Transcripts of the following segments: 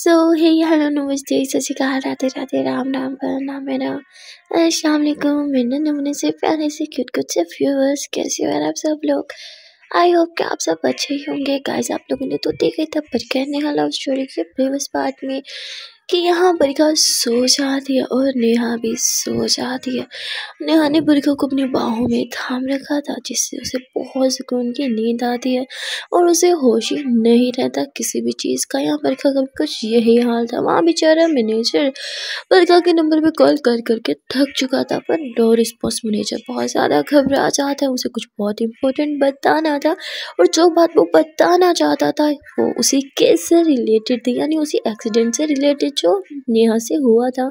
सो हे hello नमस्ते सत श्रीकाल राधे राधे राम राम का नाम अस्सलाम वालेकुम मैंने नमूने से प्यारे से क्यूट कुछ से व्यूवर्स कैसे हो आप सब लोग आई होप कि आप सब अच्छे ही होंगे गाइस आप लोगों ने तो देखा था पर कहने का लव स्टोरी के प्रीवियस पार्ट में कि यहाँ बरिका सो जाती है और नेहा भी सो जाती है नेहा ने बरिका को अपनी बाहों में थाम रखा था जिससे उसे बहुत सुकून की नींद आती है और उसे होश ही नहीं रहता किसी भी चीज़ का यहाँ बरिका का कुछ यही हाल था वहाँ बेचारा मैनेजर बरिका के नंबर पर कॉल कर करके थक चुका था पर नो रिस्पॉन्स मैनेजर बहुत ज़्यादा घबरा जाता है उसे कुछ बहुत इंपॉर्टेंट बताना था और जो बात वो बताना चाहता था वो उसी केस से रिलेटेड थी यानी उसी एक्सीडेंट से रिलेटेड जो नेहा से हुआ था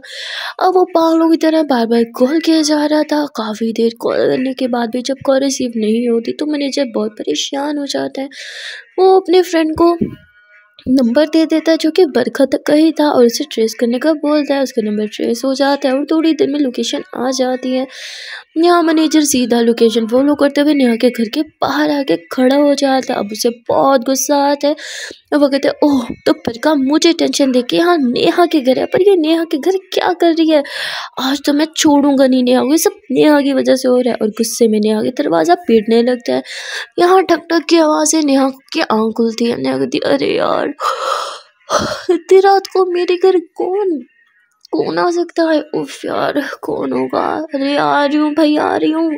अब वो पागलों की तरह बार बार कॉल किया जा रहा था काफ़ी देर कॉल करने के बाद भी जब कॉल रिसीव नहीं होती तो मैनेजर बहुत परेशान हो जाता है वो अपने फ्रेंड को नंबर दे देता है जो कि बरखा तक का ही था और उसे ट्रेस करने का बोलता है उसका नंबर ट्रेस हो जाता है और थोड़ी देर में लोकेशन आ जाती है नेहा मैनेजर सीधा लोकेशन फॉलो करते हुए नेहा के घर के बाहर आके खड़ा हो जाता है अब उसे बहुत गुस्सा आता है वो कहते हैं ओह तो पर का मुझे टेंशन दे के यहाँ नेहा के घर है पर ये नेहा के घर क्या कर रही है आज तो मैं छोड़ूंगा नहीं नेहा ये सब नेहा की वजह से हो रहा है और गुस्से में नेहा के दरवाज़ा पीटने लगता है यहाँ ठक ठक की आवाज़ है नेहा की आँख खुलती है नेहा कहती अरे यार इतनी रात को मेरे घर कौन कौन आ सकता है उफ यार कौन होगा अरे आ रही हूँ भाई आ रही हूँ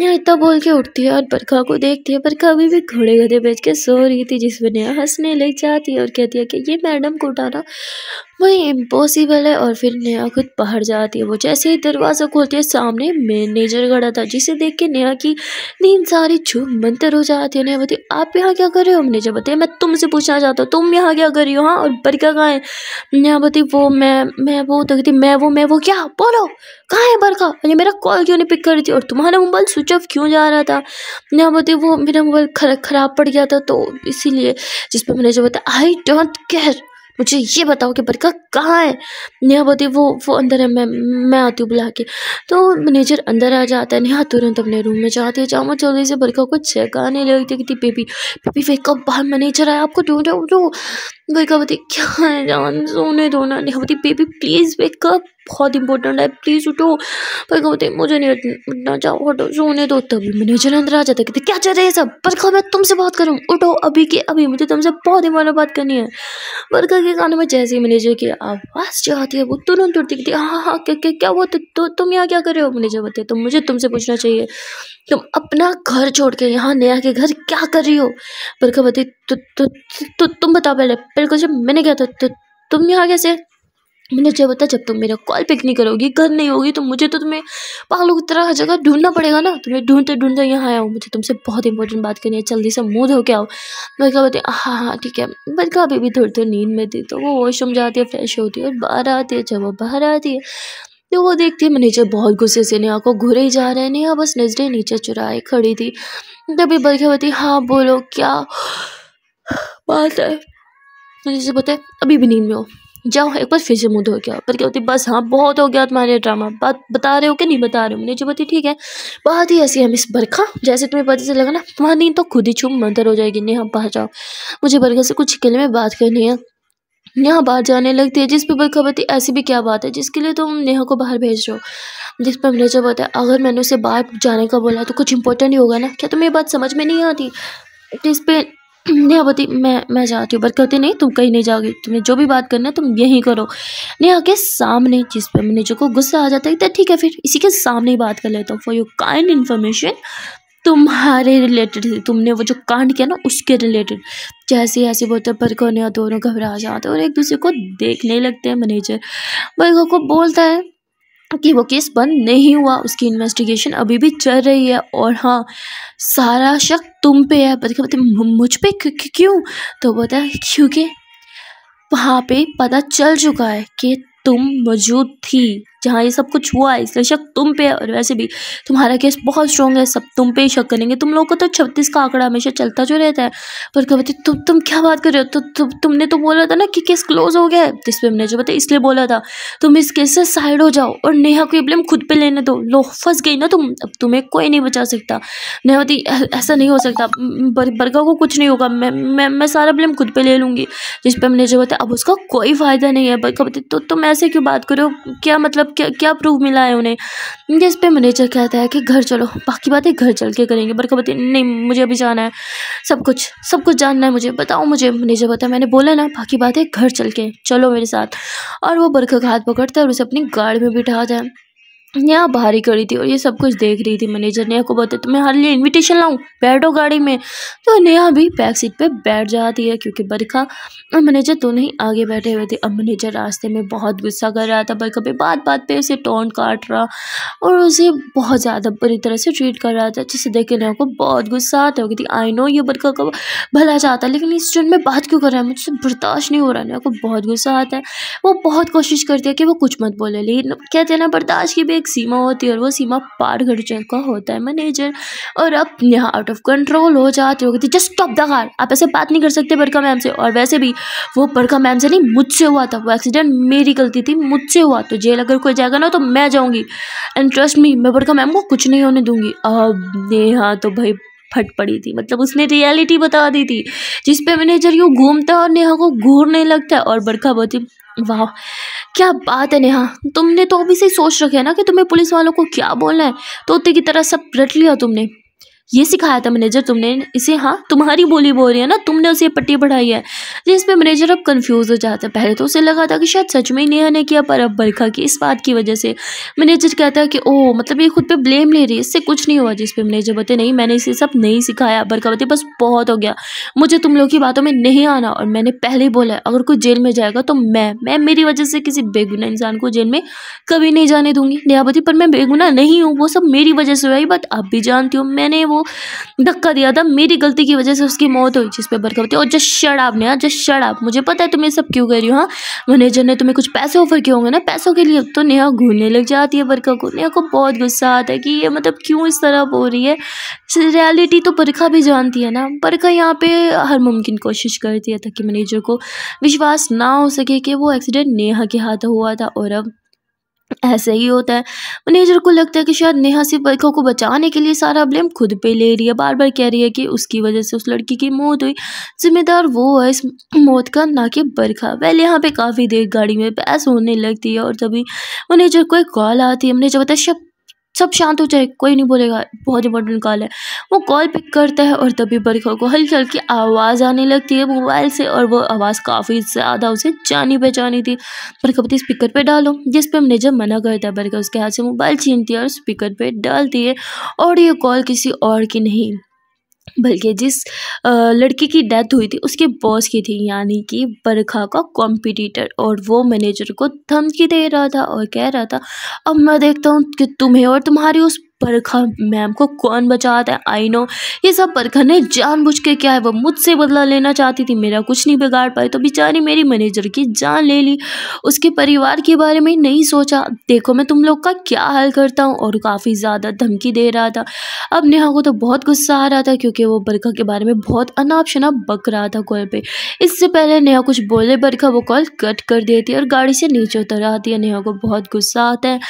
यहाँ इतना बोल के उठती है और बरखा को देखती है बरखा अभी भी घोड़े गधे बेच के सो रही थी जिसमें नया हंसने लग जाती है और कहती है कि ये मैडम को उठाना वही इम्पॉसिबल है और फिर नेहा खुद बाहर जाती है वो जैसे ही दरवाज़ा खोलती है सामने मैनेजर खड़ा था जिसे देख के नेहा की नींद सारी छू मंतर हो जाती है नेहा बोती आप यहाँ क्या कर रहे हो मैनेजर बताए मैं तुमसे पूछना चाहता हूँ तुम यहाँ क्या कर रही हो हाँ और बरका कहाँ है नेहा बोती वो मैं मैं वो तकती तो मैं वो मैं वो क्या बोलो कहाँ है बरका अरे मेरा कॉल क्यों नहीं पिक करी थी और तुम्हारा मोबाइल स्विच ऑफ क्यों जा रहा था नेहा बोलती वो मेरा मोबाइल खराब पड़ गया था तो इसीलिए जिस पर मैनेजर बताया आई डोंट केयर मुझे ये बताओ कि बरका कहाँ है नेहा बोलती वो वो अंदर है मैं मैं आती हूँ बुला के तो मैनेजर अंदर आ जाता है नेहा तुरंत अपने रूम में जाती है जामा चौधरी से बरका को चेकाने लगती है कि बेबी बेबी वे कब बाहर मैनेजर आया आपको ढूंढो ढूंढो बरका बोती क्या है जान सोने दो ना नेहा बोती बेबी प्लीज़ वे कब बहुत इंपॉर्टेंट है प्लीज़ उठो पर कहते तो मुझे नहीं उठना जाओ हटो सोने दो तभी मैनेजर अंदर आ जाता कहते क्या चल रहा है सब पर कहा मैं तुमसे बात करूँ उठो अभी के अभी मुझे तुमसे बहुत ही बात करनी है पर के कानों में जैसे ही मैनेजर की आवाज़ जो आती है वो तुरंत उठती कहती हाँ हाँ, हाँ क्या क्या क्या हुआ तो-, तो तुम यहाँ क्या कर रहे हो मैनेजर बताते तो मुझे तुमसे पूछना चाहिए तुम अपना घर छोड़ के यहाँ नया के घर क्या कर रही हो पर कहा बताई तो-, तो तुम बताओ पहले पहले कुछ मैंने क्या था तुम यहाँ कैसे मैंने जब बताया जब तुम मेरा कॉल पिक नहीं करोगी घर नहीं होगी तो मुझे तो तुम्हें पागलों की तरह हर जगह ढूंढना पड़ेगा ना तुम्हें तो ढूंढते ढूंढते यहाँ आया हूँ मुझे तुमसे बहुत इंपॉर्टेंट बात करनी है जल्दी से मुँह धो के आओ मैं क्या बताए हाँ, हाँ हाँ ठीक है क्या अभी भी थोड़ी थोड़ी नींद में थी तो वो वॉशरूम जाती है फ्रेश होती है और बाहर आती है जब वो बाहर आती है तो वो देखती है मैं नीचे बहुत गुस्से से नहीं आपको घुरे ही जा रहे हैं बस नजरें नीचे चुराए खड़ी थी तभी बल्कि हाँ बोलो क्या बात है मुझे बताए अभी भी नींद में हो जाओ एक बार फिर से मुद्द धो के आओ पर क्या होती बस हाँ बहुत हो गया तुम्हारे ड्रामा बात बता रहे हो कि नहीं बता रहे हो मैंने जो बताई ठीक है बहुत ही ऐसी है मिस बरखा जैसे तुम्हें पता लगा ना वहाँ नींद तो खुद ही छुप मंदर हो जाएगी नहीं हम हाँ, बाहर जाओ मुझे बरखा से कुछ किले में बात करनी है यहाँ बाहर जाने लगती है जिस पर बरखा बती ऐसी भी क्या बात है जिसके लिए तुम नेहा को बाहर भेज रहे हो जिस पर जो बताया अगर मैंने उसे बाहर जाने का बोला तो कुछ इंपॉर्टेंट ही होगा ना क्या तुम्हें ये बात समझ में नहीं आती जिस पर नेहा बोलती मैं मैं जाती हूँ बट कहते नहीं तुम कहीं नहीं जाओगी तुम्हें जो भी बात करना है तुम यहीं करो नेहा के सामने जिस पर मैनेजर को गुस्सा आ जाता है तो ठीक है फिर इसी के सामने ही बात कर लेता हूँ फॉर योर काइंड इन्फॉर्मेशन तुम्हारे रिलेटेड तुमने वो जो कांड किया ना उसके रिलेटेड जैसे ऐसे बोलते हैं बर्गो ने दोनों घबरा जाते हैं और एक दूसरे को देखने लगते हैं मैनेजर बर्गो को बोलता है कि वो केस बंद नहीं हुआ उसकी इन्वेस्टिगेशन अभी भी चल रही है और हाँ सारा शक तुम पे है बल्कि मुझ पे क्यों तो बता क्योंकि वहाँ पे पता चल चुका है कि तुम मौजूद थी जहाँ ये सब कुछ हुआ है इसलिए शक तुम पे और वैसे भी तुम्हारा केस बहुत स्ट्रॉन्ग है सब तुम पे ही शक करेंगे तुम लोगों को तो छत्तीस का आंकड़ा हमेशा चलता जो रहता है पर कभी तो तुम तुम क्या बात कर रहे हो तो तु, तो तुमने तो बोला था ना कि केस क्लोज हो गया है तो इस पर हमने जो बताया इसलिए बोला था तुम इस केस से साइड हो जाओ और नेहा को ये ब्लेम खुद पर लेने दो लो फंस गई ना तुम अब तुम्हें कोई नहीं बचा सकता नेहावती ऐसा नहीं हो सकता बरगा को कुछ नहीं होगा मैं मैं सारा ब्लेम खुद पर ले लूँगी जिस पर हमने जो बताया अब उसका कोई फ़ायदा नहीं है बरगा तो तुम ऐसे क्यों बात करो क्या मतलब क्या क्या प्रूफ मिला है उन्हें जिस पे मैनेजर कहता है कि घर चलो बाकी बातें घर चल के करेंगे बरका बती नहीं मुझे अभी जाना है सब कुछ सब कुछ जानना है मुझे बताओ मुझे मैनेजर बताया मैंने बोला ना बाकी बातें घर चल के चलो मेरे साथ और वो बरखा का हाथ पकड़ता है और उसे अपनी गाड़ में बिठाता है यहाँ बाहर ही खड़ी थी और ये सब कुछ देख रही थी मैनेजर नेहा को बोलते तुम्हें हर लिए इन्विटेशन लाऊं बैठो गाड़ी में तो नेहा भी बैक सीट पे बैठ जाती है क्योंकि बरखा और मैनेजर दोनों तो ही आगे बैठे हुए थे अब मैनेजर रास्ते में बहुत गुस्सा कर रहा था बरखा पे बात बात पे उसे टोन काट रहा और उसे बहुत ज़्यादा बुरी तरह से ट्रीट कर रहा था जिसे देख के नेहा को बहुत गुस्सा आता होगी थी आई नो ये बरखा को भला चाहता लेकिन इस स्टूडेंट में बात क्यों कर रहा है मुझसे बर्दाश्त नहीं हो रहा नेहा को बहुत गुस्सा आता है वो बहुत कोशिश करती है कि वो कुछ मत बोले लेकिन कहते ना बर्दाश्त की एक सीमा होती है और वो सीमा पार कर चुका होता है मैनेजर और अब यहाँ आउट ऑफ कंट्रोल हो जाते हो कहती जस्ट स्टॉप द कार आप ऐसे बात नहीं कर सकते बड़का मैम से और वैसे भी वो बड़का मैम से नहीं मुझसे हुआ था वो एक्सीडेंट मेरी गलती थी मुझसे हुआ तो जेल अगर कोई जाएगा ना तो मैं जाऊँगी एंड ट्रस्ट मी मैं बड़का मैम को कुछ नहीं होने दूँगी अब नेहा तो भाई फट पड़ी थी मतलब उसने रियलिटी बता दी थी जिसपे मैनेजर यूँ घूमता है और नेहा को घूरने लगता है और बड़का बहुत ही वाह क्या बात है नेहा तुमने तो अभी से सोच रखे है ना कि तुम्हें पुलिस वालों को क्या बोलना है तोते की तरह सब रट लिया तुमने ये सिखाया था मैनेजर तुमने इसे हाँ तुम्हारी बोली बोल रही है ना तुमने उसे पट्टी पढ़ाई है जिस मैनेजर अब कंफ्यूज हो जाता है पहले तो उसे लगा था कि शायद सच में नेहा ने किया पर अब बरखा की इस बात की वजह से मैनेजर कहता है कि ओह मतलब ये खुद पे ब्लेम ले रही है इससे कुछ नहीं हुआ जिसपे मैनेजर बते नहीं मैंने इसे सब नहीं सिखाया बरखा बते बस बहुत हो गया मुझे तुम लोग की बातों में नहीं आना और मैंने पहले ही बोला अगर कोई जेल में जाएगा तो मैं मैं मेरी वजह से किसी बेगुना इंसान को जेल में कभी नहीं जाने दूंगी नेहाबती पर मैं बेगुना नहीं हूँ वो सब मेरी वजह से हुआ बट आप भी जानती हूँ मैंने वो धक्का दिया था मेरी गलती की वजह से उसकी मौत हुई जिस पर बरखा और जस्ट शराब ने जस्ट शराब मुझे पता है तुम ये सब क्यों कर रही हो हाँ मैनेजर ने तुम्हें कुछ पैसे ऑफर किए होंगे ना पैसों के लिए अब तो नेहा घूमने लग जाती है बरखा को नेहा को बहुत गुस्सा आता है कि ये मतलब क्यों इस तरह हो रही है रियलिटी तो बरखा भी जानती है ना बरखा यहाँ पे हर मुमकिन कोशिश करती है ताकि मैनेजर को विश्वास ना हो सके कि वो एक्सीडेंट नेहा के हाथ हुआ था और अब ऐसे ही होता है मैनेजर को लगता है कि शायद नेहा सिर्फ रेखा को बचाने के लिए सारा ब्लेम खुद पे ले रही है बार बार कह रही है कि उसकी वजह से उस लड़की की मौत हुई जिम्मेदार वो है इस मौत का ना कि बरखा पहले यहाँ पे काफ़ी देर गाड़ी में बहस होने लगती है और तभी मैनेजर को एक कॉल आती है मैनेजर बताया शब सब शांत हो जाए कोई नहीं बोलेगा बहुत इंपॉर्टेंट कॉल है वो कॉल पिक करता है और तभी बरखा को हल्की हल्की आवाज़ आने लगती है मोबाइल से और वो आवाज़ काफ़ी ज़्यादा उसे जानी पहचानी थी बरखा पति स्पीकर पे डालो जिस पर जब मना करता है बरखा उसके हाथ से मोबाइल छीनती है और स्पीकर पर डालती है और ये कॉल किसी और की नहीं बल्कि जिस लड़की की डेथ हुई थी उसके बॉस की थी यानी कि बरखा का कॉम्पिटिटर और वो मैनेजर को धमकी दे रहा था और कह रहा था अब मैं देखता हूँ कि तुम्हें और तुम्हारी उस परखा मैम को कौन बचाता है आई नो ये सब परखा ने जानबूझ के क्या है वो मुझसे बदला लेना चाहती थी मेरा कुछ नहीं बिगाड़ पाई तो बेचारी मेरी मैनेजर की जान ले ली उसके परिवार के बारे में नहीं सोचा देखो मैं तुम लोग का क्या हल करता हूँ और काफ़ी ज़्यादा धमकी दे रहा था अब नेहा को तो बहुत गुस्सा आ रहा था क्योंकि वो बरखा के बारे में बहुत अनाप शनाप बक रहा था कॉल पर इससे पहले नेहा कुछ बोले बरखा वो कॉल कट कर देती है और गाड़ी से नीचे उतर आती है नेहा को बहुत गुस्सा आता है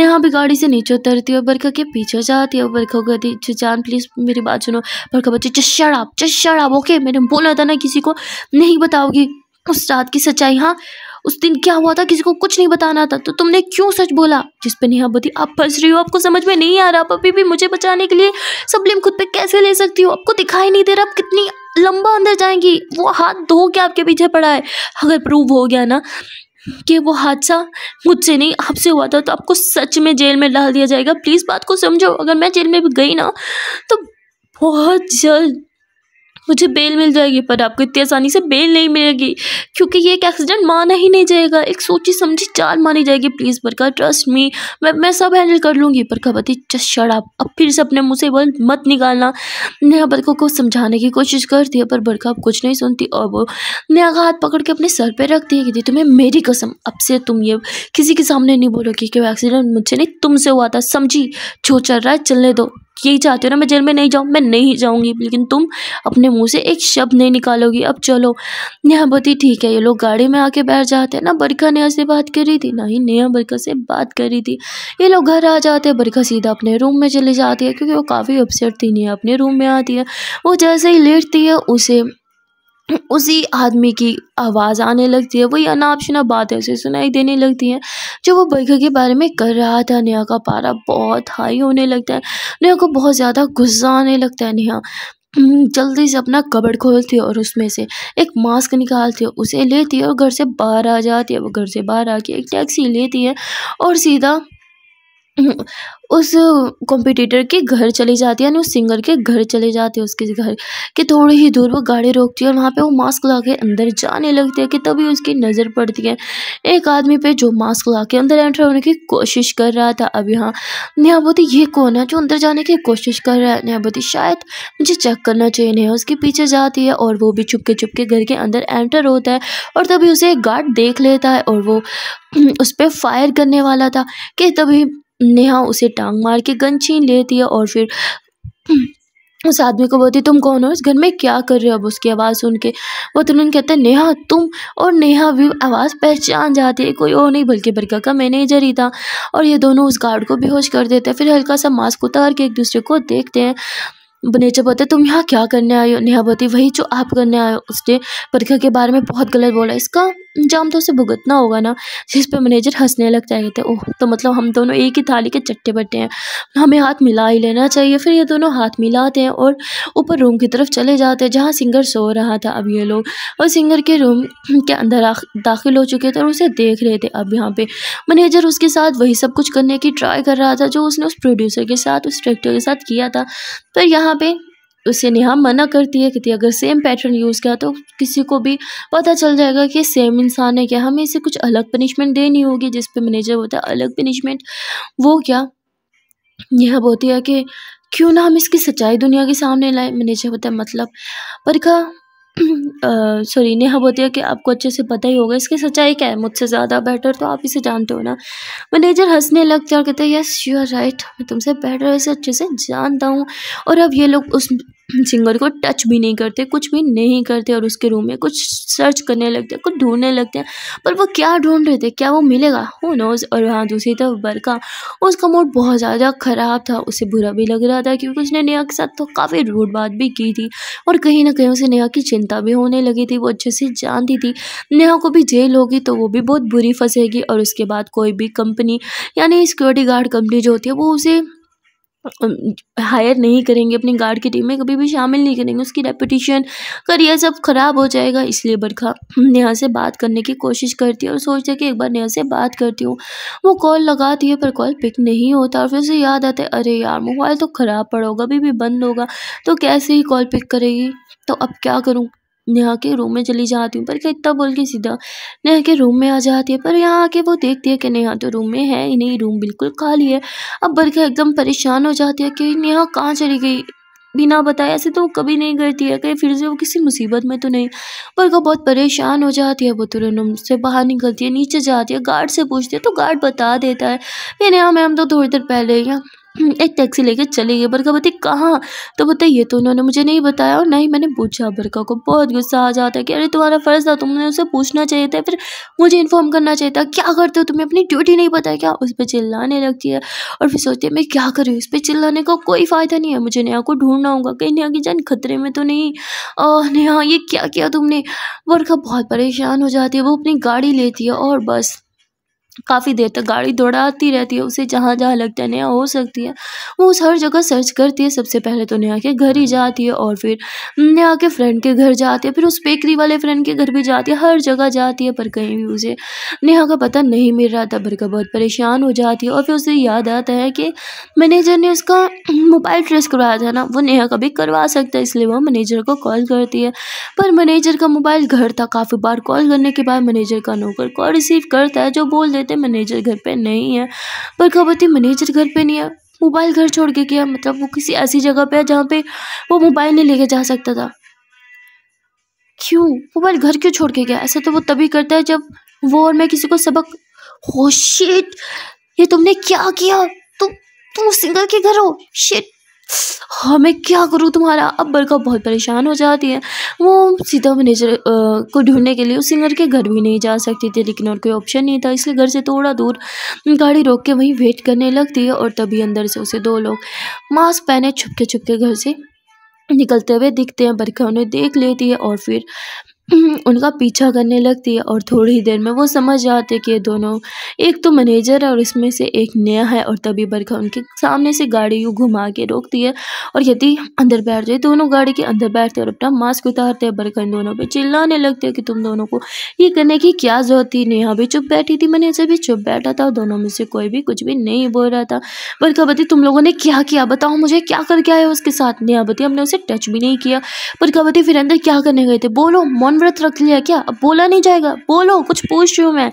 नेहा भी गाड़ी से नीचे उतरती है और बरखा के पीछे हो जाती है बरखा कहती है जान प्लीज़ मेरी बात सुनो बरखा बच्चे चश्चर आप चश्चर आप ओके मैंने बोला था ना किसी को नहीं बताओगी उस रात की सच्चाई हाँ उस दिन क्या हुआ था किसी को कुछ नहीं बताना था तो तुमने क्यों सच बोला जिस पे नेहा बोती आप फंस रही हो आपको समझ में नहीं आ रहा आप अभी भी मुझे बचाने के लिए सब लिम खुद पे कैसे ले सकती हो आपको दिखाई नहीं दे रहा आप कितनी लंबा अंदर जाएंगी वो हाथ धो के आपके पीछे पड़ा है अगर प्रूव हो गया ना कि वो हादसा मुझसे नहीं आपसे हुआ था तो आपको सच में जेल में डाल दिया जाएगा प्लीज़ बात को समझो अगर मैं जेल में भी गई ना तो बहुत जल्द मुझे बेल मिल जाएगी पर आपको इतनी आसानी से बेल नहीं मिलेगी क्योंकि ये एक एक्सीडेंट माना ही नहीं जाएगा एक सोची समझी चाल मानी जाएगी प्लीज़ बरका ट्रस्ट मी मैं मैं सब हैंडल कर लूँगी पर बती जस्ट आप अब फिर से अपने मुँह से बल मत निकालना नेहा बरखा को समझाने की कोशिश करती है पर बरखा अब कुछ नहीं सुनती और वो नेहा का हाथ पकड़ के अपने सर पर रख दिया कि तुम्हें मेरी कसम अब से तुम ये किसी के सामने नहीं बोलोगी कि वो एक्सीडेंट मुझे नहीं तुमसे हुआ था समझी जो चल रहा है चलने दो यही चाहते हो ना मैं जेल में नहीं जाऊँ मैं नहीं जाऊँगी लेकिन तुम अपने मुँह से एक शब्द नहीं निकालोगी अब चलो नेहाबती ठीक है ये लोग गाड़ी में आके बैठ जाते हैं ना बरखा नेहा से बात करी थी ना ही नेहा बरखा से बात करी थी ये लोग घर आ जाते हैं बरखा सीधा अपने रूम में चले जाती है क्योंकि वो काफ़ी अपसेट थी नेहा अपने रूम में आती है वो जैसे ही लेटती है उसे उसी आदमी की आवाज़ आने लगती है वही अनाप शनाप बात उसे सुनाई देने लगती हैं जो वो बरखा के बारे में कर रहा था नेहा का पारा बहुत हाई होने लगता है नेहा को बहुत ज़्यादा गुस्सा आने लगता है नेहा हम्म, जल्दी से अपना कबड़ खोलती है और उसमें से एक मास्क निकालती है उसे लेती है और घर से बाहर आ जाती है वो घर से बाहर आके एक टैक्सी लेती है और सीधा हम्म, उस कॉम्पिटिटर के घर चली जाती है यानी उस सिंगर के घर चले जाते हैं उसके घर के थोड़ी ही दूर वो गाड़ी रोकती है और वहाँ पे वो मास्क लगा के अंदर जाने लगती है कि तभी उसकी नज़र पड़ती है एक आदमी पे जो मास्क लगा के अंदर एंटर होने की कोशिश कर रहा था अब यहाँ बोती ये कौन है जो अंदर जाने की कोशिश कर रहा है न्यायबूति शायद मुझे चेक करना चाहिए नहीं उसके पीछे जाती है और वो भी चुपके चुपके घर के अंदर एंटर होता है और तभी उसे एक गार्ड देख लेता है और वो उस पर फायर करने वाला था कि तभी नेहा उसे टांग मार के गन छीन लेती है और फिर उस आदमी को बोलती तुम कौन हो इस घर में क्या कर रहे हो अब उसकी आवाज़ सुन के वो तुरंत कहते हैं नेहा तुम और नेहा भी आवाज़ पहचान जाती है कोई और नहीं बल्कि बरका का मैनेजर ही था और ये दोनों उस गार्ड को बेहोश कर देते हैं फिर हल्का सा मास्क उतार के एक दूसरे को देखते हैं बनेचा बोलते तुम यहाँ क्या करने आए हो नेहा बोती वही जो आप करने आए हो उसने बरखा के बारे में बहुत गलत बोला इसका इंजाम तो उसे भुगतना होगा ना जिस पर मैनेजर हंसने लग जाए थे ओह तो मतलब हम दोनों एक ही थाली के चट्टे बट्टे हैं हमें हाथ मिला ही लेना चाहिए फिर ये दोनों हाथ मिलाते हैं और ऊपर रूम की तरफ चले जाते हैं जहाँ सिंगर सो रहा था अब ये लोग और सिंगर के रूम के अंदर दाखिल हो चुके थे और उसे देख रहे थे अब यहाँ पर मैनेजर उसके साथ वही सब कुछ करने की ट्राई कर रहा था जो उसने उस प्रोड्यूसर के साथ उस डायरेक्टर के साथ किया था पर यहाँ पर तो उससे नेहा मना करती है कि अगर सेम पैटर्न यूज़ किया तो किसी को भी पता चल जाएगा कि सेम इंसान है क्या हमें इसे कुछ अलग पनिशमेंट देनी होगी जिस पे मैनेजर बोलता है अलग पनिशमेंट वो क्या नेहा बोलती है कि क्यों ना हम इसकी सच्चाई दुनिया के सामने लाए मैनेजर बोलता है मतलब पर क्या सॉरी नेहा बोलती है कि आपको अच्छे से पता ही होगा इसकी सच्चाई क्या है मुझसे ज़्यादा बेटर तो आप इसे जानते हो ना मैनेजर हंसने लगते और कहते हैं यस यू आर राइट मैं तुमसे बेटर इसे अच्छे से जानता हूँ और अब ये लोग उस सिंगर को टच भी नहीं करते कुछ भी नहीं करते और उसके रूम में कुछ सर्च करने लगते हैं कुछ ढूंढने लगते हैं पर वो क्या ढूंढ रहे थे क्या वो मिलेगा हु नोज और वहाँ दूसरी तरफ बरका उसका मूड बहुत ज़्यादा ख़राब था उसे बुरा भी लग रहा था क्योंकि उसने नेहा के साथ तो काफ़ी रूढ़ बात भी की थी और कहीं ना कहीं उसे नेहा की चिंता भी होने लगी थी वो अच्छे से जानती थी नेहा को भी जेल होगी तो वो भी बहुत बुरी फंसेगी और उसके बाद कोई भी कंपनी यानी सिक्योरिटी गार्ड कंपनी जो होती है वो उसे हायर नहीं करेंगे अपनी गार्ड की टीम में कभी भी शामिल नहीं करेंगे उसकी रेपुटेशन करियर सब ख़राब हो जाएगा इसलिए बरखा नेहा से बात करने की कोशिश करती है और सोचते कि एक बार नेहा से बात करती हूँ वो कॉल लगाती है पर कॉल पिक नहीं होता और फिर उसे याद आता है अरे यार मोबाइल तो ख़राब पड़ा होगा अभी भी बंद होगा तो कैसे ही कॉल पिक करेगी तो अब क्या करूँ नेहा के रूम में चली जाती हूँ पर क्या इतना बोल के सीधा नेहा के रूम में आ जाती है पर यहाँ आके वो देखती है कि नेहा तो रूम में है नहीं रूम बिल्कुल खाली है अब बल्कि एकदम परेशान हो जाती है कि नेहा कहाँ चली गई बिना बताए ऐसे तो वो कभी नहीं करती है कहीं फिर से वो किसी मुसीबत में तो नहीं पर वो बहुत परेशान हो जाती है वो तुरंत तो से बाहर निकलती है नीचे जाती है गार्ड से पूछती है तो गार्ड बता देता है कि नेहा मैम तो थोड़ी देर पहले ही एक टैक्सी लेके चले गए बरका बताई कहाँ तो बताइए ये तो उन्होंने मुझे नहीं बताया और नहीं ही मैंने पूछा बरका को बहुत गुस्सा आ जाता है कि अरे तुम्हारा फ़र्ज़ था तुमने उसे पूछना चाहिए था फिर मुझे इन्फॉर्म करना चाहिए था क्या करते हो तुम्हें अपनी ड्यूटी नहीं पता क्या उस पर चिल्लाने लगती है और फिर सोचती है मैं क्या करूँ इस पर चिल्लाने का कोई फ़ायदा नहीं है मुझे नेहा को ढूंढना होगा कहीं नेहा की जान खतरे में तो नहीं नेहा ये क्या किया तुमने बरखा बहुत परेशान हो जाती है वो अपनी गाड़ी लेती है और बस काफ़ी देर तक गाड़ी दौड़ाती रहती है उसे जहाँ जहाँ लगता है नया हो सकती है वो उस हर जगह सर्च करती है सबसे पहले तो नेहा के घर ही हम्म। जाती है और फिर नेहा के फ्रेंड के घर जाती है फिर उस बेकरी वाले फ्रेंड के घर भी जाती है हर जगह जाती है पर कहीं भी उसे नेहा का पता नहीं मिल रहा था बरका बहुत परेशान हो जाती है और फिर उसे याद आता है कि मैनेजर ने उसका मोबाइल ट्रेस करवाया था ना वो नेहा का भी करवा सकता है इसलिए वह मैनेजर को कॉल करती है पर मैनेजर का मोबाइल घर था काफ़ी बार कॉल करने के बाद मैनेजर का नौकर कॉल रिसीव करता है जो बोल देता बात है मैनेजर घर पे नहीं है पर खबर थी मैनेजर घर पे नहीं है मोबाइल घर छोड़ के गया मतलब वो किसी ऐसी जगह पे है जहाँ पे वो मोबाइल नहीं लेके जा सकता था क्यों मोबाइल घर क्यों छोड़ के गया ऐसा तो वो तभी करता है जब वो और मैं किसी को सबक हो oh शिट ये तुमने क्या किया तुम तुम सिंगर के घर हो शेट हाँ मैं क्या करूँ तुम्हारा अब बरखा बहुत परेशान हो जाती है वो सीधा मैनेजर को ढूंढने के लिए उस सिंगर के घर भी नहीं जा सकती थी लेकिन और कोई ऑप्शन नहीं था इसलिए घर से थोड़ा दूर गाड़ी रोक के वहीं वेट करने लगती है और तभी अंदर से उसे दो लोग मास्क पहने छुपके छुपके घर से निकलते हुए दिखते हैं बरखा उन्हें देख लेती है और फिर उनका पीछा करने लगती है और थोड़ी देर में वो समझ जाते कि ये दोनों एक तो मैनेजर है और इसमें से एक नया है और तभी बरखा उनके सामने से गाड़ी यूँ घुमा के रोकती है और यदि अंदर बैठ जाए तो दोनों गाड़ी के अंदर बैठते और अपना मास्क उतारते हैं बरखा इन दोनों पर चिल्लाने लगते हैं कि तुम दोनों को ये करने की क्या जरूरत थी नेहा भी चुप बैठी थी मैनेजर भी चुप बैठा था और दोनों में से कोई भी कुछ भी नहीं बोल रहा था बरखा बती तुम लोगों ने क्या किया बताओ मुझे क्या करके आया उसके साथ नेहा बती हमने उसे टच भी नहीं किया बरखा बती फिर अंदर क्या करने गए थे बोलो मौन व्रत रख लिया क्या अब बोला नहीं जाएगा बोलो कुछ पूछ रही हूँ मैं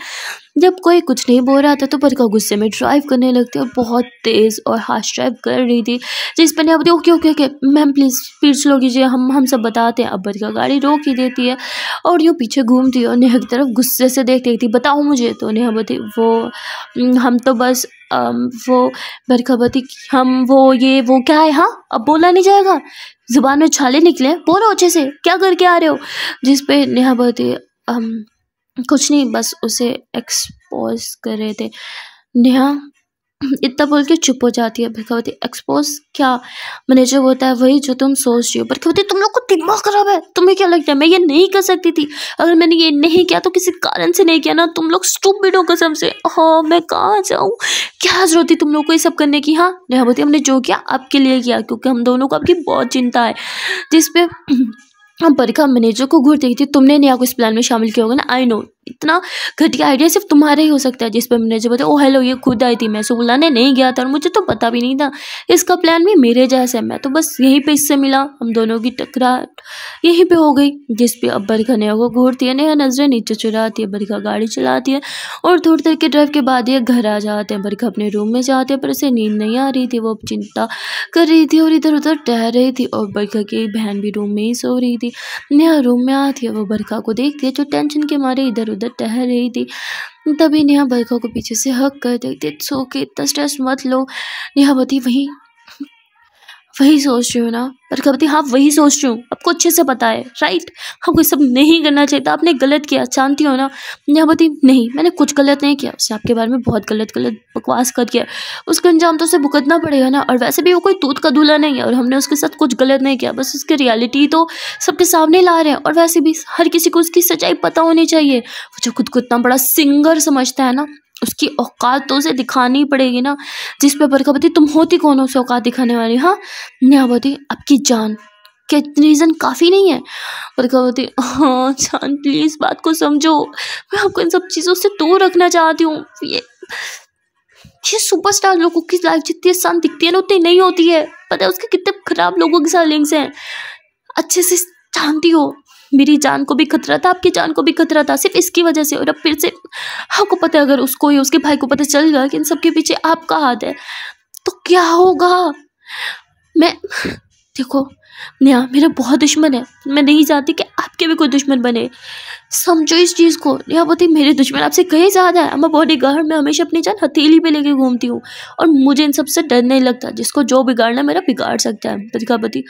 जब कोई कुछ नहीं बोल रहा था तो बरका गुस्से में ड्राइव करने लगती और बहुत तेज़ और हार्श ड्राइव कर रही थी जिस पर ने okay okay okay ma'am please फिर स्लो कीजिए हम हम सब बताते हैं अब बरका गाड़ी रोक ही देती है और यूँ पीछे घूमती है और नेहा की तरफ गुस्से से देख रही थी बताओ मुझे तो नेहा बती वो हम तो बस आम, वो बती हम वो ये वो क्या है हाँ अब बोला नहीं जाएगा ज़ुबान में छाले निकले बोलो अच्छे से क्या करके आ रहे हो जिस पे नेहा बती कुछ नहीं बस उसे एक्सपोज कर रहे थे नेहा इतना बोल के चुप हो जाती है भगवती एक्सपोज क्या मैनेजर होता है वही जो तुम सोच रही हो भरखावती तुम लोग को दिमाग खराब है तुम्हें क्या लगता है मैं ये नहीं कर सकती थी अगर मैंने ये नहीं किया तो किसी कारण से नहीं किया ना तुम लोग स्टूपिड हो कसम से हाँ मैं कहाँ जाऊँ क्या जरूरत थी तुम लोग को ये सब करने की हाँ नेहा हमने जो किया आपके लिए किया क्योंकि हम दोनों को आपकी बहुत चिंता है जिसपे हम हाँ, परीक्षा मैनेजर को घूर देखी थी तुमने नहीं आपको इस प्लान में शामिल किया होगा ना आई नो इतना घटिया आइडिया सिर्फ तुम्हारा ही हो सकता है जिस पर जो बताया ओ हेलो ये खुद आई थी मैं सुबुल्ला बुलाने नहीं गया था और मुझे तो पता भी नहीं था इसका प्लान भी मेरे जैसे मैं तो बस यहीं पे इससे मिला हम दोनों की टकरार यहीं पे हो गई जिस पे अब बरखा नया वो घूरती है नया नजरें नीचे चुराती है बरखा गाड़ी चलाती है और थोड़ी देर के ड्राइव के बाद ये घर आ जाते हैं बरखा अपने रूम में जाते हैं पर उसे नींद नहीं आ रही थी वो अब चिंता कर रही थी और इधर उधर टहर रही थी और बरखा की बहन भी रूम में ही सो रही थी नया रूम में आती है वो बरखा को देखती है जो टेंशन के मारे इधर उधर टहल रही थी तभी नेहा बाइका को पीछे से हक कर देती सो के इतना स्ट्रेस मत लो नेहावती वहीं वही सोच रही हूँ ना पर कभी हाँ वही सोच रही हूँ आपको अच्छे से पता है राइट कोई सब नहीं करना चाहिए था आपने गलत किया जानती हो ना पति नहीं मैंने कुछ गलत नहीं किया उसने आपके बारे में बहुत गलत गलत बकवास कर दिया उसका अंजाम तो उसे भुगतना पड़ेगा ना और वैसे भी वो कोई दूध का दूल्हा नहीं है और हमने उसके साथ कुछ गलत नहीं किया बस उसकी रियलिटी तो सबके सामने ला रहे हैं और वैसे भी हर किसी को उसकी सच्चाई पता होनी चाहिए वो जो खुद को इतना बड़ा सिंगर समझता है ना उसकी औकात तो उसे दिखानी पड़ेगी ना जिस पे बरखा तुम होती कौन हो उसे औकात दिखाने वाली हाँ न्यावती आपकी जान क्या रीज़न काफ़ी नहीं है बरखावती हाँ जान प्लीज़ बात को समझो मैं आपको इन सब चीज़ों से दूर रखना चाहती हूँ ये ये सुपरस्टार लोगों की लाइफ जितनी आसान दिखती है ना उतनी नहीं होती है पता है उसके कितने ख़राब लोगों के साथ लिंक्स हैं अच्छे से जानती हो मेरी जान को भी खतरा था आपकी जान को भी खतरा था सिर्फ इसकी वजह से और अब फिर से आपको पता है अगर उसको या उसके भाई को पता चल गया कि इन सबके पीछे आपका हाथ है तो क्या होगा मैं देखो नया मेरा बहुत दुश्मन है मैं नहीं चाहती कि आपके भी कोई दुश्मन बने समझो इस चीज़ को नया बोलती मेरे दुश्मन आपसे कहीं ज़्यादा है मैं बॉडी गार्ड में हमेशा अपनी जान हथेली पे लेके घूमती हूँ और मुझे इन सबसे डर नहीं लगता जिसको जो बिगाड़ना मेरा बिगाड़ सकता है प्रजापति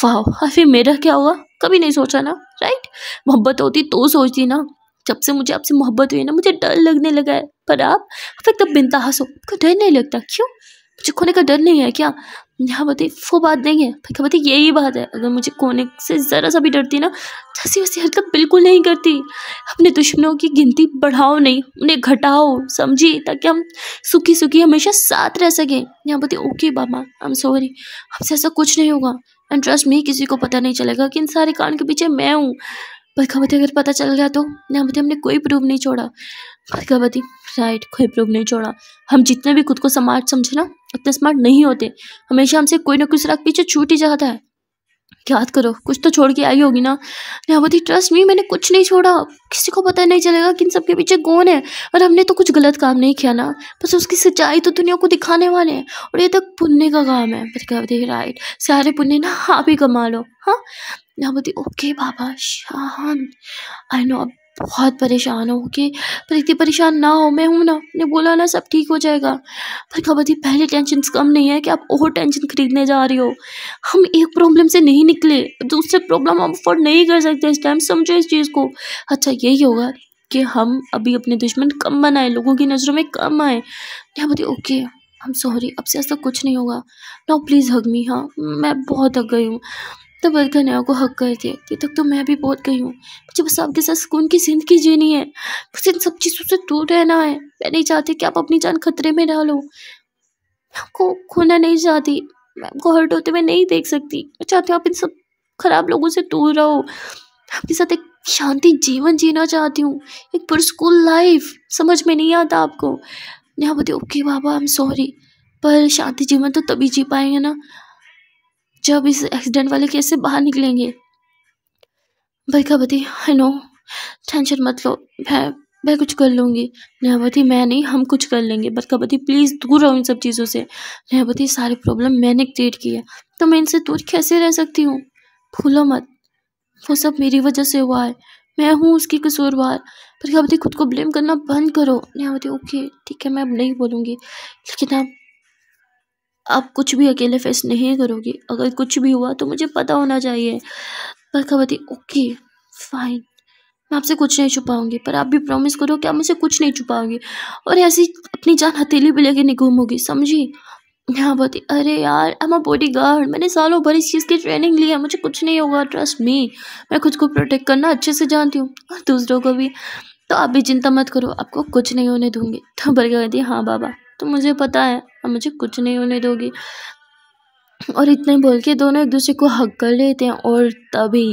फाह फिर मेरा क्या हुआ कभी नहीं सोचा ना राइट मोहब्बत होती तो सोचती ना जब से मुझे आपसे मोहब्बत हुई ना मुझे डर लगने लगा है पर आप एकदम बिनता हो आपको डर नहीं लगता क्यों मुझे खोने का डर नहीं है क्या यहाँ बताइए वो बात नहीं है भाई क्या बताइए यही बात है अगर मुझे कोने से ज़रा सा भी डरती ना जैसी तो वैसी हरकत बिल्कुल नहीं करती अपने दुश्मनों की गिनती बढ़ाओ नहीं उन्हें घटाओ समझी ताकि हम सुखी सुखी हमेशा साथ रह सकें यहाँ बताइए ओके बाबा आई एम सॉरी हमसे ऐसा कुछ नहीं होगा एंड ट्रस्ट में किसी को पता नहीं चलेगा कि इन सारे कारण के पीछे मैं हूँ बदकावती अगर पता चल गया तो न्यामती तो हमने कोई प्रूफ नहीं छोड़ा बदकावती राइट कोई प्रूफ नहीं छोड़ा हम जितने भी खुद को स्मार्ट समझे ना उतने स्मार्ट नहीं होते हमेशा हमसे कोई ना कोई सुराग पीछे छूट ही जाता है याद करो कुछ तो छोड़ के आई होगी ना न्यावती ट्रस्ट मी मैंने कुछ नहीं छोड़ा किसी को पता नहीं चलेगा कि इन सबके पीछे कौन है और हमने तो कुछ गलत काम नहीं किया ना बस उसकी सच्चाई तो दुनिया को दिखाने वाले हैं और ये तक तो पुण्य का काम है बदकावती राइट सारे पुण्य ना आप ही कमा लो हाँ यहाँ बोलती ओके बाबा शान आई नो अब बहुत परेशान हो ओके पर इतनी परेशान ना हो मैं हूँ ना ने बोला ना सब ठीक हो जाएगा पर कबती पहले टेंशन कम नहीं है कि आप और टेंशन खरीदने जा रही हो हम एक प्रॉब्लम से नहीं निकले दूसरे प्रॉब्लम हम अफोर्ड नहीं कर सकते इस टाइम समझो इस चीज़ को अच्छा यही होगा कि हम अभी अपने दुश्मन कम बनाए लोगों की नज़रों में कम आए नेहा बोलती ओके हम सॉरी अब से ऐसा कुछ नहीं होगा नो प्लीज़ हग मी हाँ मैं बहुत हक गई हूँ तो बरखा नेहा को हक कर दिया कि तक तो, मैं भी बहुत गई हूँ मुझे बस आपके साथ सुकून की जिंदगी जीनी है बस इन सब चीज़ों से दूर रहना है मैं नहीं चाहती कि आप अपनी जान खतरे में डालो आपको खोना नहीं चाहती मैं आपको हर्ट होते हुए नहीं देख सकती मैं चाहती हूँ आप इन सब खराब लोगों से दूर रहो आपके साथ एक शांति जीवन जीना चाहती हूँ एक पुरस्कूल लाइफ समझ में नहीं आता आपको यहाँ बोलते ओके बाबा आई एम सॉरी पर शांति जीवन तो तभी जी पाएंगे ना जब इस एक्सीडेंट वाले केस से बाहर निकलेंगे बलकावती आई नो टेंशन मत लो मैं मैं कुछ कर लूँगी नयावती मैं नहीं हम कुछ कर लेंगे बलकावती प्लीज़ दूर रहो इन सब चीज़ों से नयावती सारी प्रॉब्लम मैंने क्रिएट की है तो मैं इनसे दूर कैसे रह सकती हूँ भूलो मत वो सब मेरी वजह से हुआ है मैं हूँ उसकी कसूरवार बलकावती खुद को ब्लेम करना बंद करो नयावती ओके ठीक है मैं अब नहीं बोलूँगी लेकिन आप आप कुछ भी अकेले फेस नहीं करोगे अगर कुछ भी हुआ तो मुझे पता होना चाहिए बरखावती ओके फाइन मैं आपसे कुछ नहीं छुपाऊंगी पर आप भी प्रॉमिस करो कि आप मुझसे कुछ नहीं छुपाओगे और ऐसी अपनी जान हथेली भी लेके नहीं घूमोगी समझी हाँ बोलती अरे यार एम आ बॉडी गार्ड मैंने सालों भर इस चीज़ की ट्रेनिंग ली है मुझे कुछ नहीं होगा ट्रस्ट मी मैं खुद को प्रोटेक्ट करना अच्छे से जानती हूँ दूसरों को भी तो आप भी चिंता मत करो आपको कुछ नहीं होने दूंगी तो बरगा कहती हाँ बाबा तो मुझे पता है अब मुझे कुछ नहीं होने दोगी और इतने बोल के दोनों एक दूसरे को हक कर लेते हैं और तभी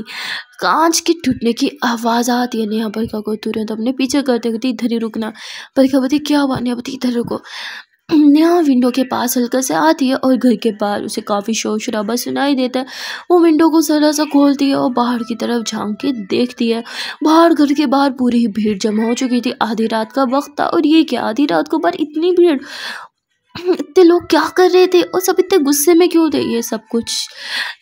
कांच के टूटने की आवाज़ आती है नेहा बलका को तुरंत अपने पीछे करते करते इधर ही रुकना बलका बती क्या हुआ नेहा बती इधर रुको नेहा विंडो के पास हल्का से आती है और घर के बाहर उसे काफ़ी शोर शराबा सुनाई देता है वो विंडो को सरा सा खोलती है और बाहर की तरफ झांक के देखती है बाहर घर के बाहर पूरी भीड़ जमा हो चुकी थी आधी रात का वक्त था और ये क्या आधी रात को बाहर इतनी भीड़ इतने लोग क्या कर रहे थे और सब इतने गुस्से में क्यों थे ये सब कुछ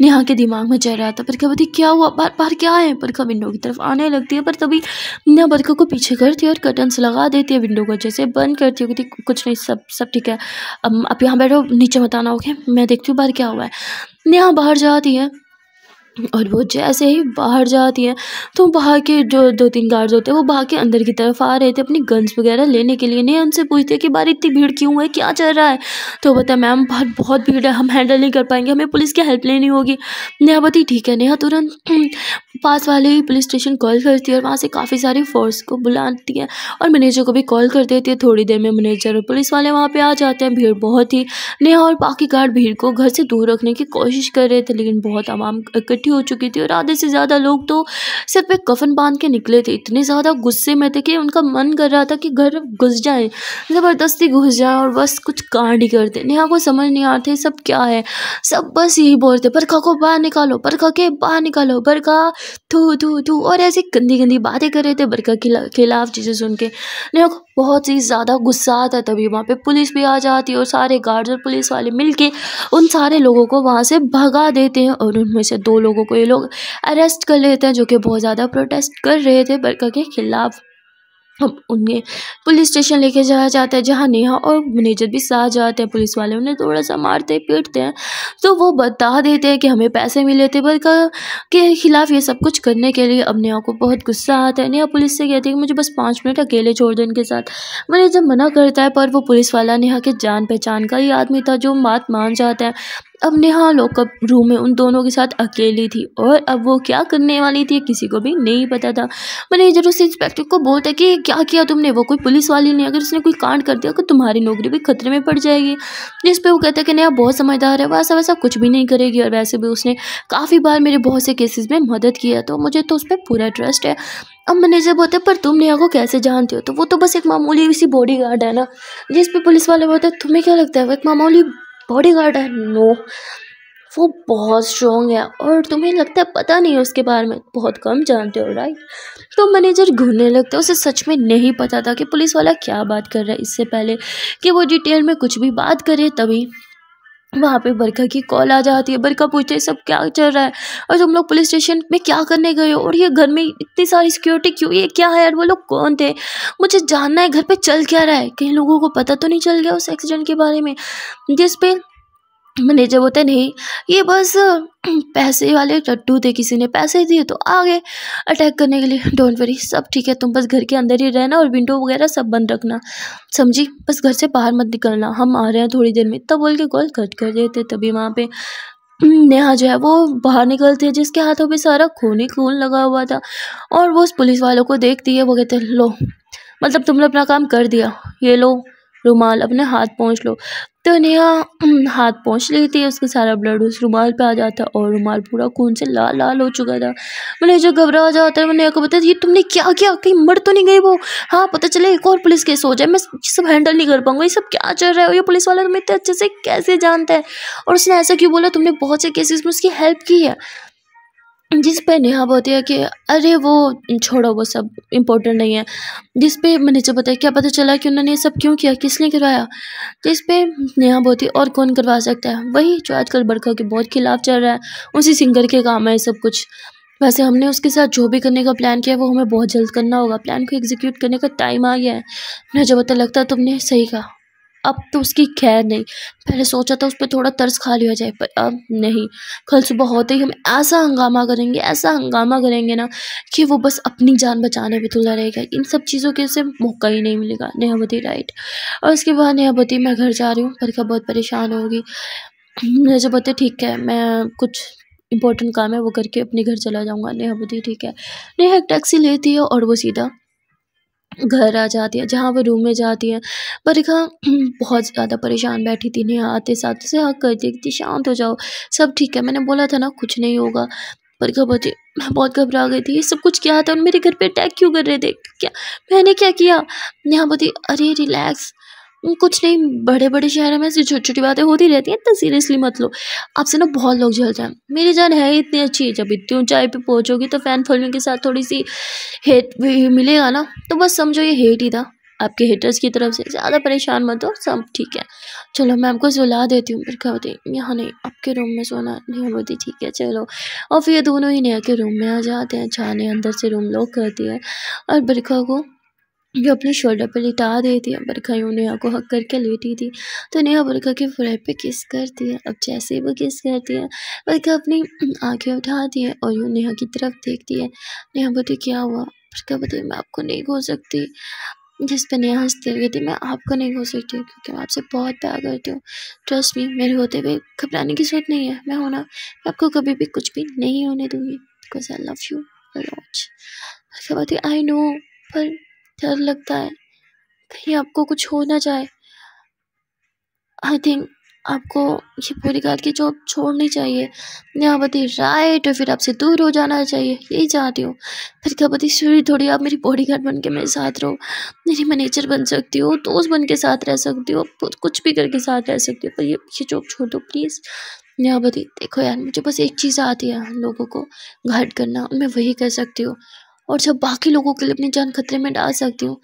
नेहा के दिमाग में चल रहा था पर क्या क्या हुआ बार बार क्या है पर क्या विंडो की तरफ आने लगती है पर तभी नेहा बरखा को पीछे करती है और कर्टन्स लगा देती है विंडो को जैसे बंद करती है क्योंकि कुछ नहीं सब सब ठीक है अब आप यहाँ बैठो नीचे बताना ओके मैं देखती हूँ बाहर क्या हुआ है नेहा बाहर जाती है और वो जैसे ही बाहर जाती हैं तो बाहर के जो दो तीन गार्ड्स होते हैं वो बाहर के अंदर की तरफ आ रहे थे अपनी गन्स वगैरह लेने के लिए नहीं उनसे पूछते कि बार इतनी भीड़ क्यों है क्या चल रहा है तो बता मैम बहुत बहुत भीड़ है हम हैंडल नहीं कर पाएंगे हमें पुलिस की हेल्प लेनी होगी नेहा बती ठीक है नेहा तुरंत पास वाले ही पुलिस स्टेशन कॉल करती है और वहाँ से काफ़ी सारी फोर्स को बुलाती है और मैनेजर को भी कॉल कर देती है थोड़ी देर में मैनेजर और पुलिस वाले वहाँ पे आ जाते हैं भीड़ बहुत ही नेहा और बाकी गार्ड भीड़ को घर से दूर रखने की कोशिश कर रहे थे लेकिन बहुत आवाम इकट्ठी हो चुकी थी और आधे से ज़्यादा लोग तो सिर पे कफन बांध के निकले थे इतने ज़्यादा गुस्से में थे कि उनका मन कर रहा था कि घर घुस जाए ज़बरदस्ती घुस जाए और बस कुछ कांड ही करते नेहा को समझ नहीं आते सब क्या है सब बस यही बोलते बरखा को बाहर निकालो बरखा के बाहर निकालो बरखा थू थू थू और ऐसी गंदी गंदी बातें कर रहे थे बरका के खिलाफ चीज़ें सुन के लोग बहुत ही ज़्यादा गुस्सा आता तभी वहाँ पे पुलिस भी आ जाती है और सारे गार्ड्स और पुलिस वाले मिल उन सारे लोगों को वहाँ से भगा देते हैं और उनमें से दो लोगों को ये लोग अरेस्ट कर लेते हैं जो कि बहुत ज़्यादा प्रोटेस्ट कर रहे थे बरका के खिलाफ़ अब उन्हें पुलिस स्टेशन लेके जाया जाता है जहाँ नेहा और मैनेजर भी साथ जाते हैं पुलिस वाले उन्हें थोड़ा सा मारते हैं पीटते हैं तो वो बता देते हैं कि हमें पैसे मिले थे बल्कि के खिलाफ ये सब कुछ करने के लिए अब नेहा को बहुत गुस्सा आता है नेहा पुलिस से कहती है कि मुझे बस पाँच मिनट अकेले छोड़ दो इनके साथ मैनेजर मना करता है पर वो पुलिस वाला नेहा के जान पहचान का ही आदमी था जो बात मान जाता है अब नेहा लोकअप रूम में उन दोनों के साथ अकेली थी और अब वो क्या करने वाली थी किसी को भी नहीं पता था मैनेजर उस इंस्पेक्टर को बोलता कि क्या किया तुमने वो कोई पुलिस वाली नहीं अगर उसने कोई कांड कर दिया तो तुम्हारी नौकरी भी खतरे में पड़ जाएगी जिस पर वो कहता है कि नेहा बहुत समझदार है वैसा वैसा कुछ भी नहीं करेगी और वैसे भी उसने काफ़ी बार मेरे बहुत से केसेस में मदद किया तो मुझे तो उस पर पूरा ट्रस्ट है अब मैनेजर बोलते पर तुम नेहा को कैसे जानते हो तो वो तो बस एक मामूली सी बॉडी गार्ड है ना जिस पर पुलिस वाले बोलते तुम्हें क्या लगता है वो एक मामूली बॉडी गार्ड है नो वो बहुत स्ट्रॉन्ग है और तुम्हें लगता है पता नहीं है उसके बारे में बहुत कम जानते हो राइट तो मैनेजर घूमने लगते हैं उसे सच में नहीं पता था कि पुलिस वाला क्या बात कर रहा है इससे पहले कि वो डिटेल में कुछ भी बात करे तभी वहाँ पे बरखा की कॉल आ जाती है बरखा पूछते हैं सब क्या चल रहा है और तुम लोग पुलिस स्टेशन में क्या करने गए हो और ये घर में इतनी सारी सिक्योरिटी क्यों ये क्या है और वो लोग कौन थे मुझे जानना है घर पे चल क्या रहा है कहीं लोगों को पता तो नहीं चल गया उस एक्सीडेंट के बारे में जिसपे मैनेजर बोलते नहीं ये बस पैसे वाले टट्टू थे किसी ने पैसे दिए तो आ गए अटैक करने के लिए डोंट वरी सब ठीक है तुम बस घर के अंदर ही रहना और विंडो वगैरह सब बंद रखना समझी बस घर से बाहर मत निकलना हम आ रहे हैं थोड़ी देर में तब बोल के कॉल कट कर देते तभी वहाँ पे नेहा जो है वो बाहर निकलते जिसके हाथों पर सारा खून ही खून लगा हुआ था और वो उस पुलिस वालों को देखती है वो कहते लो मतलब तुमने अपना काम कर दिया ये लो रुमाल अपने हाथ पहुँच लो तो नेहा हाथ पहुँच लेती है उसका सारा ब्लड उस रुमाल पे आ जाता है और रुमाल पूरा खून से लाल लाल हो चुका था मैंने जो घबरा जाता है मैंने आपको बताया ये तुमने क्या किया कहीं मर तो नहीं गई वो हाँ पता चले एक और पुलिस केस हो जाए मैं ये सब हैंडल नहीं कर पाऊंगा ये सब क्या चल रहा है और ये पुलिस वाला तुम्हें इतने अच्छे से कैसे जानता है और उसने ऐसा क्यों बोला तुमने बहुत से केसेस में उसकी हेल्प की है जिस पे नेहा बोलती है कि अरे वो छोड़ो वो सब इम्पोर्टेंट नहीं है जिस पे जब बताया क्या पता चला कि उन्होंने ये सब क्यों किया किसने करवाया जिस पे नेहा बोलती और कौन करवा सकता है वही जो आजकल बड़कों के बहुत खिलाफ चल रहा है उसी सिंगर के काम है सब कुछ वैसे हमने उसके साथ जो भी करने का प्लान किया वो हमें बहुत जल्द करना होगा प्लान को एग्जीक्यूट करने का टाइम आ गया है मुझे पता लगता है तुमने सही कहा अब तो उसकी खैर नहीं पहले सोचा था उस पर थोड़ा तर्स खा लिया जाए पर अब नहीं कल सुबह होते ही हम ऐसा हंगामा करेंगे ऐसा हंगामा करेंगे ना कि वो बस अपनी जान बचाने पे तुला रहेगा इन सब चीज़ों के से मौका ही नहीं मिलेगा नेहबती राइट और उसके बाद नेहबती मैं घर जा रही हूँ पर बहुत परेशान होगी नेहावती ठीक है मैं कुछ इंपॉर्टेंट काम है वो करके अपने घर चला जाऊँगा नेहबती ठीक है नेहा एक टैक्सी लेती है और वो सीधा घर आ जाती है जहाँ वो रूम में जाती है परिखा हाँ, बहुत ज़्यादा परेशान बैठी थी नहीं आते साथ से हक हाँ, कर देती थी शांत हो जाओ सब ठीक है मैंने बोला था ना कुछ नहीं होगा परिखा हाँ, बचे मैं बहुत घबरा गई थी ये सब कुछ क्या था और मेरे घर पे अटैक क्यों कर रहे थे क्या मैंने क्या किया यहाँ बोलती अरे रिलैक्स कुछ नहीं बड़े बड़े शहरों में ऐसी छोटी छोटी बातें होती रहती हैं इतना तो सीरियसली मत लो आपसे ना बहुत लोग जल जाए मेरी जान है ही इतनी अच्छी जब इतनी ऊंचाई पे पहुंचोगी तो फैन फॉलोइंग के साथ थोड़ी सी हेट भी मिलेगा ना तो बस समझो ये हेट ही था आपके हेटर्स की तरफ से ज़्यादा परेशान मत हो सब ठीक है चलो मैं आपको सुला देती हूँ फिर कहती यहाँ नहीं आपके रूम में सोना नहीं होती ठीक है चलो और फिर ये दोनों ही नया के रूम में आ जाते हैं छाने अंदर से रूम लॉक करती है और बिरखा को जो अपने शोल्डर पर लिटा दी थी बरखा यूँ नेहा को हक करके लेटी थी तो नेहा बरखा के फ्रेड पे किस करती है अब जैसे ही वो किस करती है बरखा अपनी आंखें उठाती है और यूँ नेहा की तरफ देखती है नेहा बोती क्या हुआ बरखा बोती मैं आपको नहीं घो सकती जिस पर नेहा हंसते हुए थी मैं आपको नहीं घो सकती क्योंकि मैं आपसे बहुत प्यार करती हूँ ट्रस्ट मी मेरे होते हुए घबराने की जरूरत नहीं है मैं होना मैं आपको कभी भी कुछ भी नहीं होने दूँगी बिकॉज आई लव यू लॉच आई नो पर डर लगता है कहीं आपको कुछ हो ना जाए आई थिंक आपको ये पूरी रात की जॉब छोड़नी चाहिए नयावती राइट और फिर आपसे दूर हो जाना चाहिए यही चाहती हूँ फिर कबती सूरी थोड़ी आप मेरी बॉडी गार्ड बन के मेरे साथ रहो मेरी मैनेजर बन सकती हो दोस्त बन के साथ रह सकती हो कुछ भी करके साथ रह सकती हो पर ये ये जॉब छोड़ दो प्लीज़ नयावती देखो यार मुझे बस एक चीज़ आती है लोगों को घाट करना मैं वही कर सकती हूँ और जब बाकी लोगों के लिए अपनी जान खतरे में डाल सकती हूँ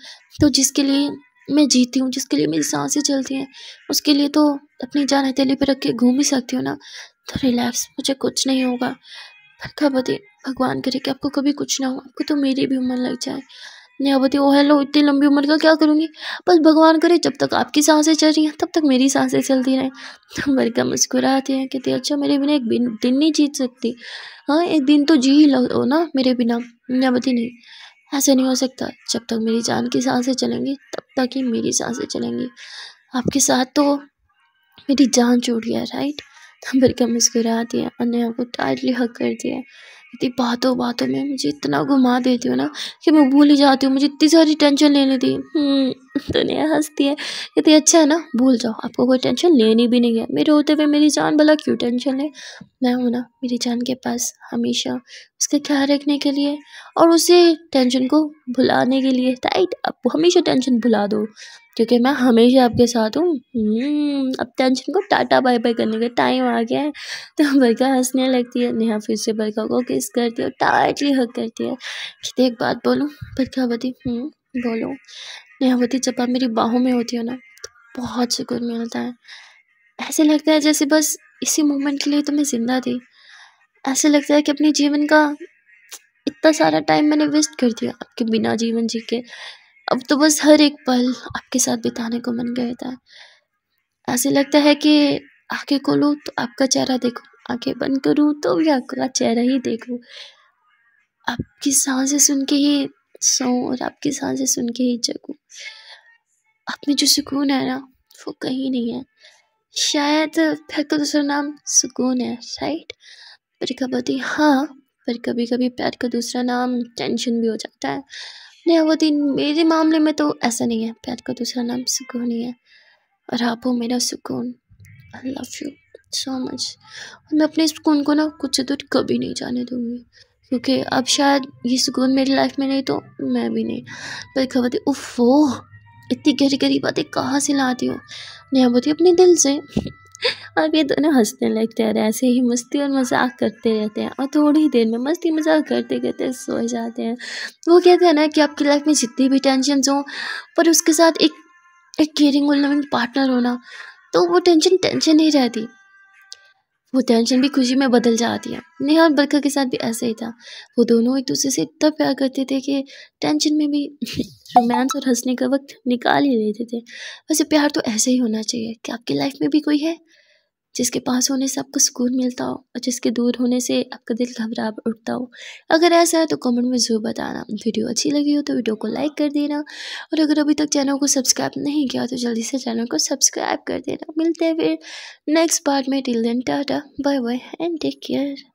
तो जिसके लिए मैं जीती हूँ जिसके लिए मेरी सांसें चलती हैं उसके लिए तो अपनी जान हथेली पर रख के घूम ही सकती हूँ ना तो रिलैक्स मुझे कुछ नहीं होगा पर कब भगवान करे कि आपको कभी कुछ ना हो आपको तो मेरी भी उम्र लग जाए न्यावती ओ हेलो इतनी लंबी उम्र का क्या करूँगी बस भगवान करे जब तक आपकी सांसें चल रही हैं तब तक मेरी सांसें चलती रहें तो मरिका मुस्कुराती हैं कहती अच्छा मेरे बिना एक दिन नहीं जीत सकती हाँ एक दिन तो जी ही लो ना मेरे बिना न्यावती नहीं ऐसे नहीं हो सकता जब तक मेरी जान की सांसें चलेंगी तब तक ही मेरी सांसें चलेंगी आपके साथ तो मेरी जान छूट गया राइट तो मरिका मुस्कुराती है और को टाइटली हक करती है इतनी बातों बातों में मुझे इतना घुमा देती हो ना कि मैं भूल ही जाती हूँ मुझे इतनी सारी टेंशन ले लेती हम्म, दुनिया हंसती है इतनी अच्छा है ना भूल जाओ आपको कोई टेंशन लेनी भी नहीं है मेरे होते हुए मेरी जान भला क्यों टेंशन ले मैं हूँ ना मेरी जान के पास हमेशा उसका ख्याल रखने के लिए और उसे टेंशन को भुलाने के लिए टाइट आप हमेशा टेंशन भुला दो क्योंकि मैं हमेशा आपके साथ हूँ हम्म, अब टेंशन को टाटा बाय बाय करने का टाइम आ गया है तो बरखा हंसने लगती है नेहा फिर से बरखा को किस करती है टाइटली हक करती है कि एक बात बोलूँ बरकावती हम्म, बोलो नेहावती जब आप मेरी बाहों में होती हो ना तो बहुत सुकून मिलता है ऐसे लगता है जैसे बस इसी मोमेंट के लिए तो मैं ज़िंदा थी ऐसे लगता है कि अपने जीवन का इतना सारा टाइम मैंने वेस्ट कर दिया आपके बिना जीवन जी के अब तो बस हर एक पल आपके साथ बिताने को मन गया है ऐसे लगता है कि आंखें खोलो तो आपका चेहरा देखो आंखें बंद करूँ तो भी आपका चेहरा ही देखो आपकी सांसें सुन के ही सो और आपकी सांसें सुन के ही जगूँ आप में जो सुकून है ना वो कहीं नहीं है शायद प्यार का दूसरा नाम सुकून है राइट पर कभी हाँ पर कभी कभी प्यार का दूसरा नाम टेंशन भी हो जाता है नयावुद्दीन मेरे मामले में तो ऐसा नहीं है प्यार का दूसरा नाम सुकून ही है और आप हो मेरा सुकून I love you so much और मैं अपने सुकून को ना कुछ दूर कभी नहीं जाने दूँगी क्योंकि अब शायद ये सुकून मेरी लाइफ में नहीं तो मैं भी नहीं पर खबर उफ वो इतनी गहरी गहरी बातें कहाँ से लाती हो बोती अपने दिल से अब ये दोनों हंसने लगते हैं और ऐसे ही मस्ती और मजाक करते रहते हैं और थोड़ी देर में मस्ती मजाक करते करते सो जाते हैं वो कहते हैं ना कि आपकी लाइफ में जितनी भी टेंशन हों पर उसके साथ एक एक केयरिंग और लविंग पार्टनर होना तो वो टेंशन टेंशन ही रहती वो टेंशन भी खुशी में बदल जाती है नेहा और बरखा के साथ भी ऐसा ही था वो दोनों एक दूसरे से इतना प्यार करते थे कि टेंशन में भी रोमांस और हंसने का वक्त निकाल ही लेते थे वैसे प्यार तो ऐसे ही होना चाहिए कि आपकी लाइफ में भी कोई है जिसके पास होने से आपको सुकून मिलता हो और जिसके दूर होने से आपका दिल घबरा उठता हो अगर ऐसा है तो कमेंट में ज़रूर बताना वीडियो अच्छी लगी हो तो वीडियो को लाइक कर देना और अगर अभी तक चैनल को सब्सक्राइब नहीं किया तो जल्दी से चैनल को सब्सक्राइब कर देना मिलते हैं फिर नेक्स्ट पार्ट में till then tata bye bye and take care